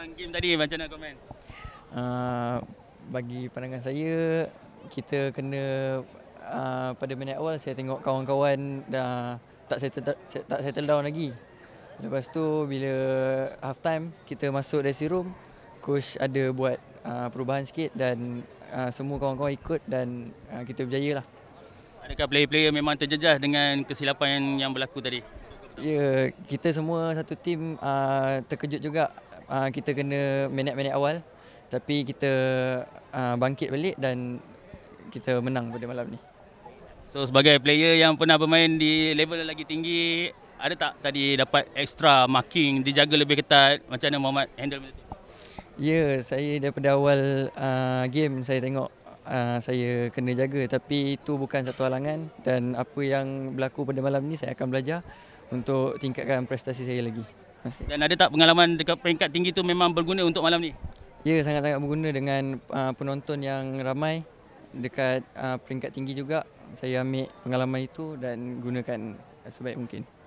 menang game tadi macam nak komen? Uh, bagi pandangan saya kita kena uh, pada minit awal saya tengok kawan-kawan dah tak settle tak settle down lagi. Lepas tu bila half time kita masuk dressing room coach ada buat uh, perubahan sikit dan uh, semua kawan-kawan ikut dan uh, kita berjaya lah. Adakah player-player memang terjejas dengan kesilapan yang berlaku tadi? Ya, yeah, kita semua satu tim uh, terkejut juga uh, kita kena menit-menit awal tapi kita uh, bangkit balik dan kita menang pada malam ni. So sebagai player yang pernah bermain di level yang lagi tinggi, ada tak tadi dapat extra marking dijaga lebih ketat macam mana Muhammad handle benda tu? Ya, saya daripada awal uh, game saya tengok Uh, saya kena jaga tapi itu bukan satu halangan dan apa yang berlaku pada malam ni saya akan belajar untuk tingkatkan prestasi saya lagi. Masih. Dan ada tak pengalaman dekat peringkat tinggi tu memang berguna untuk malam ni? Ya, sangat-sangat berguna dengan uh, penonton yang ramai dekat uh, peringkat tinggi juga. Saya ambil pengalaman itu dan gunakan sebaik mungkin.